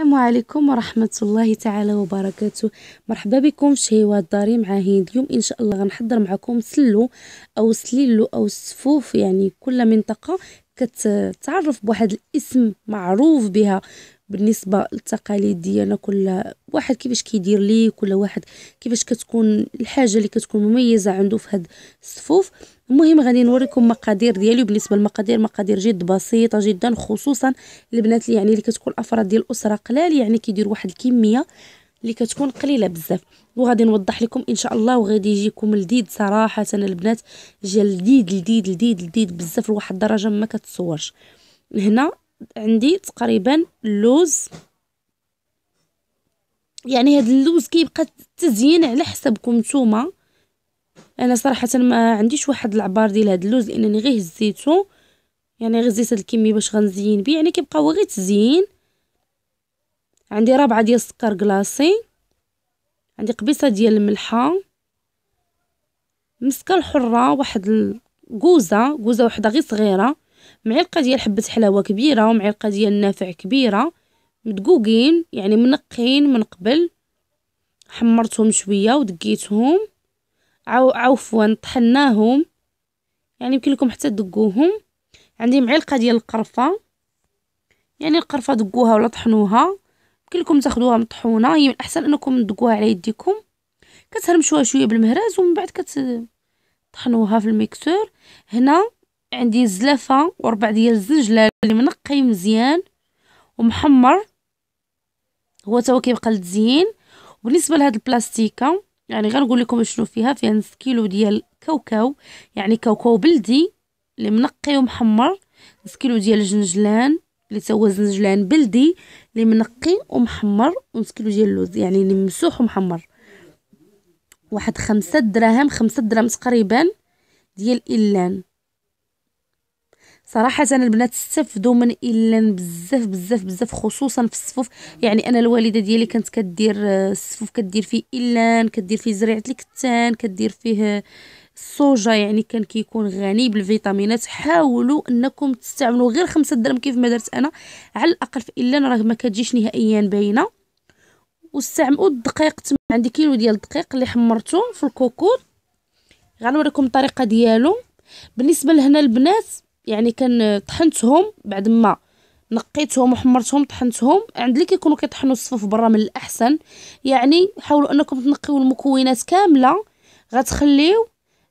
السلام عليكم ورحمة الله تعالى وبركاته مرحبا بكم في شهيوات داري مع هند اليوم إن شاء الله غنحضر معكم سلو أو سليلو أو سفوف يعني كل منطقة كتتعرف بواحد الاسم معروف بها بالنسبه للتقاليد ديالنا كل واحد كيفاش كيدير ليه كل واحد كيفاش كتكون الحاجه اللي كتكون مميزه عنده في هاد الصفوف المهم غادي نوريكم مقادير ديالي بالنسبه للمقادير مقادير جد بسيطه جدا خصوصا البنات اللي يعني اللي كتكون افراد ديال الاسره قلال يعني كيدير واحد الكميه اللي كتكون قليله بزاف وغادي نوضح لكم ان شاء الله وغادي يجيكم لذيذ صراحه البنات جا لذيذ لذيذ لذيذ لذيذ بزاف لواحد الدرجه ما كتصورش هنا عندي تقريبا اللوز يعني هاد اللوز كيبقى تزيين على حسابكم نتوما انا صراحه ما عنديش واحد العبار ديال هاد اللوز لانني غير هزيتو يعني غير زيت هاد الكميه باش غنزين بيه يعني كيبقى هو غير تزيين عندي ربعة ديال السكر كلاصي عندي قبيصه ديال الملحه مسكه الحره واحد الكوزه كوزه وحده غير صغيره معلقه ديال حبه حلاوه كبيره ومعلقه ديال النافع كبيره مدقوقين يعني منقين من قبل حمرتهم شويه ودقيتهم عو عفوا طحناهم يعني يمكن لكم حتى تدقوهم عندي معلقه ديال القرفه يعني القرفه دقوها ولا طحنوها يمكن لكم تاخذوها مطحونه هي من الاحسن انكم تدقوها على يديكم كتهرمشوها شويه بالمهراز ومن بعد كتطحنوها في الميكسور هنا عندي زلافة وربع ديال الزنجلال اللي منقي مزيان ومحمر هو توا كيبقى لتزيين وبالنسبه لهاد البلاستيكه يعني غنقول لكم شنو فيها فيها نص كيلو ديال كاوكاو يعني كاوكاو بلدي اللي منقي ومحمر نص كيلو ديال الجنجلان اللي تا هو زنجلان بلدي اللي منقي ومحمر ونص كيلو ديال اللوز يعني اللي ممسوح ومحمر واحد خمسة دراهم خمسة دراهم تقريبا ديال إلان صراحة البنات استفدوا من إعلان بزاف بزاف بزاف خصوصا في الصفوف يعني أنا الوالدة ديالي كانت كدير آه، الصفوف كدير فيه إلان كدير فيه زريعة الكتان كدير فيه آه، الصوجة يعني كان كيكون غني بالفيتامينات حاولوا انكم تستعملوا غير خمسة درهم كيف ما درت انا على الاقل في الا راه ما كتجيش نهائيا باينه واستعملوا الدقيق عندي كيلو ديال الدقيق اللي حمرته في الكوكوط غنوريكم الطريقه ديالو بالنسبه لهنا البنات يعني كان طحنتهم بعد ما نقيتهم وحمرتهم طحنتهم عند اللي كيكونوا كيطحنوا الصفوف برا من الاحسن يعني حاولوا انكم تنقيو المكونات كامله غتخليو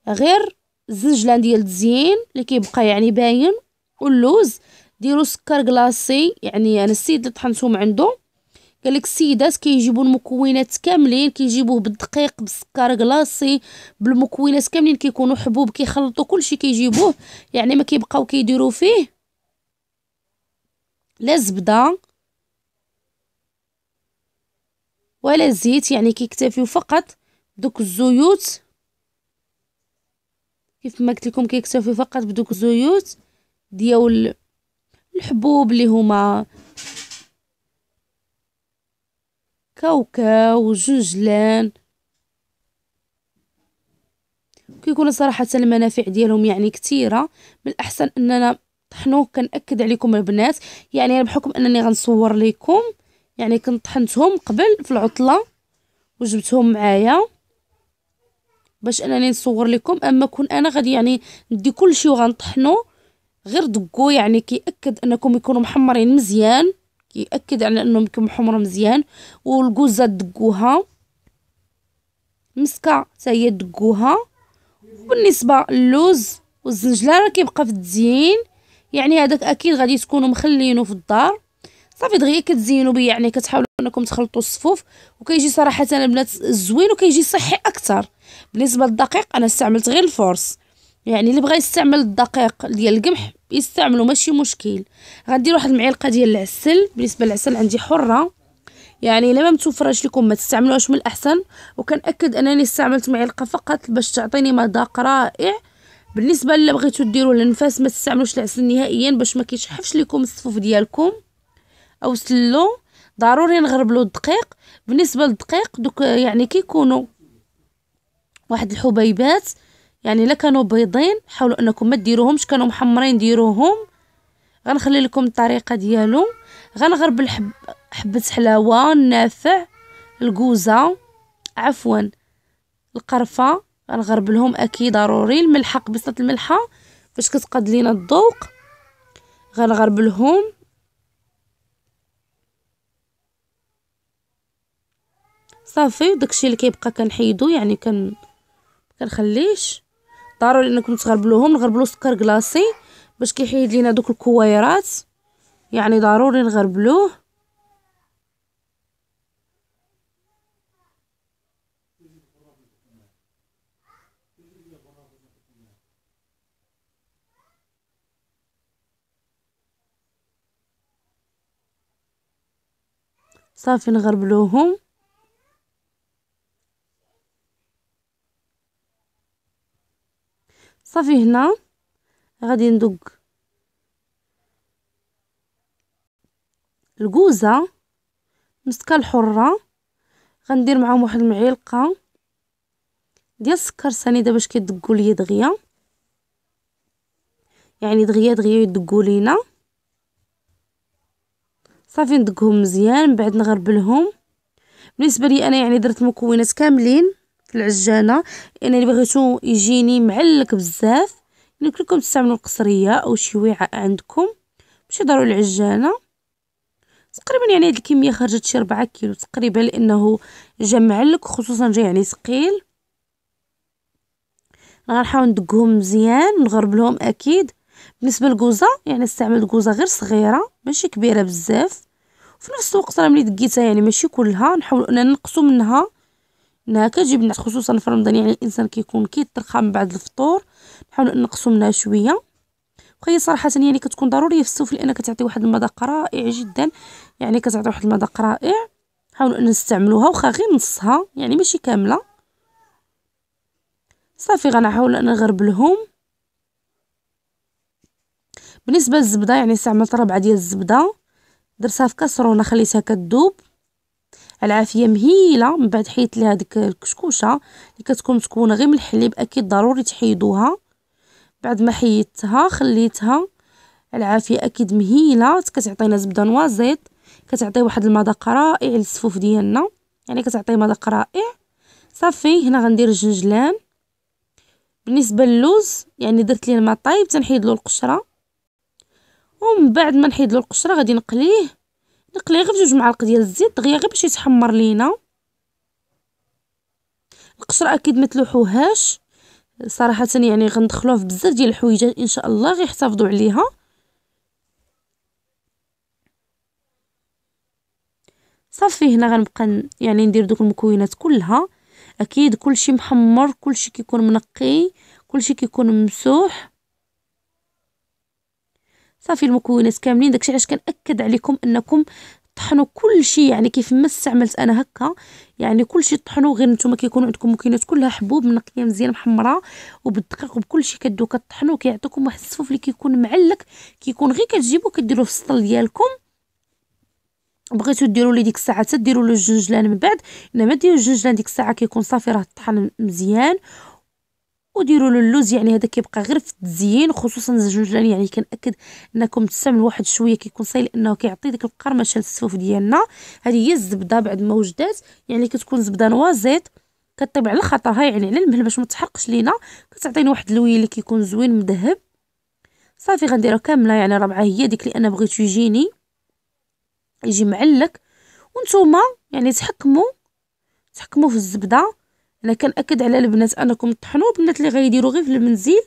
غير الزنجلان ديال التزيين اللي كيبقى يعني باين واللوز ديروا سكر كلاصي يعني انا السيد اللي طحنتهم عنده قالك السيدات كيجيبوا المكونات كاملين كيجيبوه بالدقيق بالسكر كلاصي بالمكونات كاملين كيكونوا حبوب كيخلطوا كلشي كيجيبوه يعني ما كيبقاو كيديروا فيه لا زبده ولا زيت يعني كيكتفيو فقط دوك الزيوت كيف ما قلت لكم كيكتفيو فقط بدوك الزيوت ديال الحبوب اللي هما كاوكاو جوجلان كيكون صراحة المنافع ديالهم يعني كثيرة من الأحسن أننا طحنوه كنأكد عليكم البنات يعني بحكم أنني غنصور لكم يعني كنت طحنتهم قبل في العطلة وجبتهم معايا باش انني نصور لكم اما كون انا غادي يعني ندي كلشي وغنطحنو غير دقو يعني كيأكد انكم يكونوا محمرين مزيان كيأكد على انه مكم حمر مزيان والقوزة دقوها مسكه تاهي دقوها بالنسبة للوز والزنجله راه كيبقى في التزيين يعني هذاك اكيد غادي تكونوا مخلينه في الدار صافي دغيا كتزينوا بيه يعني كتحاولوا انكم تخلطوا الصفوف وكيجي صراحه البنات زوين وكيجي صحي اكثر بالنسبه للدقيق انا استعملت غير الفورس يعني اللي بغى يستعمل الدقيق ديال القمح يستعملو ماشي مشكل غندير واحد المعلقه ديال العسل بالنسبه للعسل عندي حره يعني الا ما متوفرش لكم ما تستعملوهاش من الاحسن وكنأكد انني استعملت معلقه فقط باش تعطيني مذاق رائع بالنسبه الا بغيتو ديروا الانفاس ما تستعملوش العسل نهائيا باش ما كيشحفش لكم الصفوف ديالكم او سلو ضروري نغربلو الدقيق بالنسبه للدقيق دوك يعني كيكونوا واحد الحبيبات يعني لا كانوا بيضين حاولوا انكم ما ديروهمش كانوا محمرين ديروهم غنخلي لكم الطريقه ديالو غنغرب الحب حبه حلاوه النافع الكوزه عفوا القرفه غنغرب لهم اكيد ضروري الملحه قبيصه الملحه باش كتقاد لينا الذوق غنغرب لهم صافي وداكشي اللي كيبقى كنحيدو يعني كن كنخليش ضروري انكم تغربلوهم نغربلو سكر كلاصي باش كيحيد لينا دوك الكويرات يعني ضروري نغربلوه صافي نغربلوهم صافي هنا غادي ندق الكوزه مسكه الحره غندير معاهم واحد المعلقه ديال السكر سنيده باش كيدقوا ليا دغيا يعني دغيا دغيا يدقوا لينا صافي ندقهم مزيان من بعد نغربلهم بالنسبه لي انا يعني درت مكونات كاملين في العجاله انا اللي بغيتو يجيني معلك بزاف يمكن لكم تستعملوا القصريه او شي وعاء عندكم باش ضروري العجانه تقريبا يعني هاد الكميه خرجت شي 4 كيلو تقريبا لانه جا معلك خصوصا جا يعني ثقيل غنحاول ندقهم مزيان نغرب لهم اكيد بالنسبه للكوزه يعني استعملت كوزه غير صغيره ماشي كبيره بزاف وفي نفس الوقت راه ملي دقيتها يعني ماشي كلها نحاول اننا نقصو منها انها كتجيب خصوصا في رمضان يعني الانسان كيكون كيترخى من بعد الفطور نحاولوا نقصوا منها شويه وهي صراحه يعني كتكون ضروريه في السوف لان كتعطي واحد المذاق رائع جدا يعني كتعطي واحد المذاق رائع ان نستعملوها واخا غير نصها يعني ماشي كامله صافي غنحاول انا نغربلهم بالنسبه للزبده يعني استعملت ربعه ديال الزبده درتها في كاسرونه خليتها كتذوب العافيه مهيله من بعد حيدت لها ديك الكشكوشه اللي كتكون مكونه غير من الحليب اكيد ضروري تحيدوها بعد ما حيدتها خليتها العافيه اكيد مهيله كتعطينا زبده نوازيط كتعطي واحد المذاق رائع للصفوف ديالنا يعني كتعطي مذاق رائع صافي هنا غندير الجنجلان بالنسبه للوز يعني درت ليه الماء طايب تنحيد له القشره ومن بعد ما نحيد له القشره غادي نقليه نقلي غير بجوج معالق ديال الزيت دغيا غير باش يتحمر لينا القشره اكيد ما تلوحوهاش صراحه يعني غندخلوه في بزاف ديال الحويجات ان شاء الله غيحتافظوا عليها صافي هنا غنبقى يعني ندير دوك المكونات كلها اكيد كلشي محمر كلشي كيكون منقي كلشي كيكون ممسوح صافي المكونات كاملين داكشي علاش كنأكد عليكم انكم طحنوا كل شيء يعني كيف ما استعملت انا هكا يعني كل شيء طحنوا غير نتوما كيكونوا عندكم مكينات كلها حبوب منقيه مزيان محمره وبالدقيق وبكل شيء كدو كطحنوا كيعطيكم واحد الصفوف اللي كيكون معلك كيكون غير كتجيبوا كديروا في السطل ديالكم بغيتو ديروا ليه ديك الساعه حتى ديروا له الجنجلان من بعد انما ما ديروا الجنجلان ديك الساعه كيكون صافي راه طحن مزيان وديروا له اللوز يعني هذا كيبقى غير في التزيين خصوصا الزنجلان يعني كنأكد انكم تستعمل واحد شويه كيكون صايل لانه كيعطي ديك القرمشه للسفوف ديالنا هذه هي الزبده بعد ما وجدات يعني كتكون زبده نوازيت كطيب على خاطرها يعني على المهل باش ما تحرقش لينا كتعطيني واحد اللوي اللي كيكون زوين مذهب صافي غنديرها كامله يعني ربعه هي ديك اللي انا بغيتو يجيني يجي معلك وانتوما يعني تحكموا تحكموا في الزبده انا كنأكد على البنات انكم طحنوا البنات اللي غيديروا غير في المنزل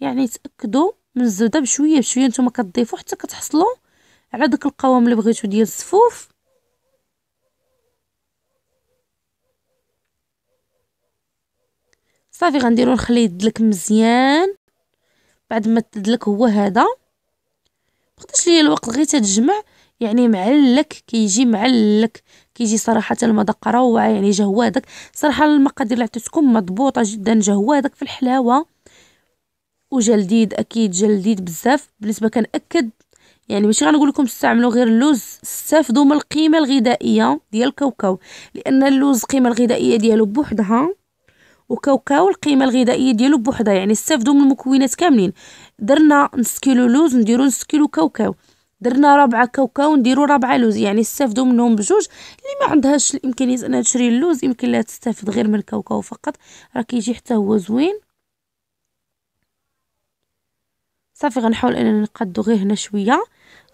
يعني تاكدوا من الزبده بشويه بشويه نتوما كتضيفوا حتى كتحصلوا على داك القوام اللي بغيتو ديال الصفوف صافي غنديرو نخليه يدلك مزيان بعد ما تدلك هو هذا بقداش ليا الوقت غير تتجمع يعني معلك كيجي معلك كيجي صراحه المذاق روعه يعني جهوادك صراحه المقادير اللي عطيتكم مضبوطه جدا جهوادك في الحلاوه وجلديد اكيد جلديد بزاف بالنسبه كنأكد يعني ماشي غنقول لكم استعملوا غير اللوز استافدوا من القيمه الغذائيه ديال الكاوكاو لان اللوز القيمه الغذائيه ديالو بوحدها وكاوكاو القيمه الغذائيه ديالو بوحدها يعني استافدوا من المكونات كاملين درنا نص كيلو لوز نديرو نص كيلو كاوكاو درنا ربعه كاوكاو ونديرو ربعه لوز يعني استافدوا منهم بجوج اللي ما عندهاش الامكانيات انها تشري اللوز يمكن لها تستافد غير من الكاوكاو فقط راه كيجي حتى هو زوين صافي غنحاول اننا نقادو غير هنا شويه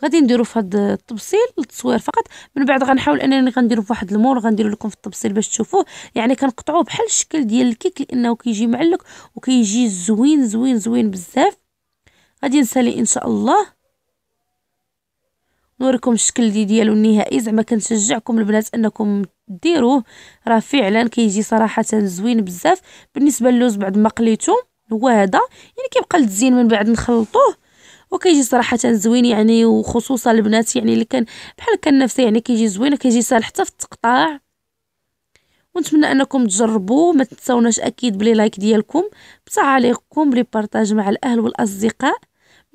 غادي نديرو في هذا التبصيل التصوير فقط من بعد غنحاول انني غنديرو في واحد المور غنديرو لكم في التبصيل باش تشوفوه يعني كنقطعوه بحال الشكل ديال الكيك لانه كيجي معلق وكيجي زوين زوين زوين بزاف غادي نسالي ان شاء الله نوريكم الشكل دي ديالو النهائي زعما كنشجعكم البنات انكم ديروه راه فعلا كيجي صراحه زوين بزاف بالنسبه للوز بعد ما قليته هو هذا يعني كيبقى الزين من بعد نخلطوه وكيجي صراحه زوين يعني وخصوصا البنات يعني اللي كان بحال كان نفسه يعني كيجي زوين وكيجي سهل حتى في التقطاع ونتمنى انكم تجربوا ما تنساوناش اكيد بلي لايك ديالكم بتعليقكم بلي بارطاج مع الاهل والاصدقاء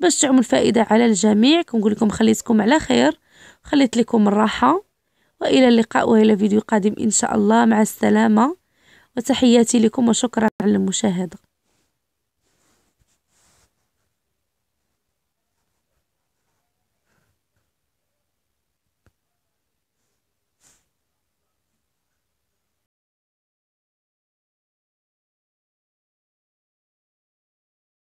باش تعم الفائدة على الجميع كنقول لكم خليتكم على خير خليت لكم الراحة وإلى اللقاء وإلى فيديو قادم إن شاء الله مع السلامة وتحياتي لكم وشكرا على المشاهدة